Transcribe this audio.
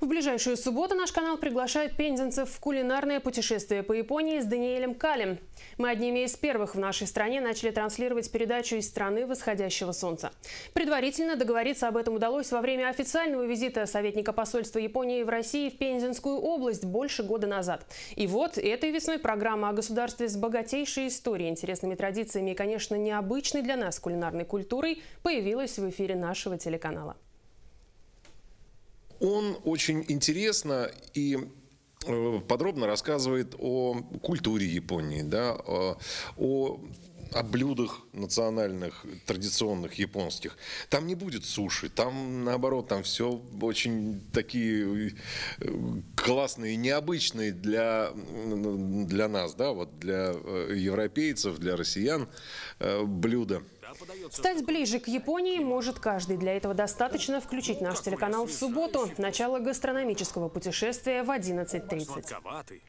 В ближайшую субботу наш канал приглашает пензенцев в кулинарное путешествие по Японии с Даниэлем Калем. Мы одними из первых в нашей стране начали транслировать передачу из страны восходящего солнца. Предварительно договориться об этом удалось во время официального визита советника посольства Японии в России в Пензенскую область больше года назад. И вот этой весной программа о государстве с богатейшей историей, интересными традициями и, конечно, необычной для нас кулинарной культурой появилась в эфире нашего телеканала. Он очень интересно и э, подробно рассказывает о культуре Японии, да, о о блюдах национальных, традиционных, японских. Там не будет суши, там, наоборот, там все очень такие э, и необычные для, для нас, да, вот для э, европейцев, для россиян э, блюдо. Стать ближе к Японии может каждый. Для этого достаточно включить наш телеканал в субботу. Начало гастрономического путешествия в 11.30.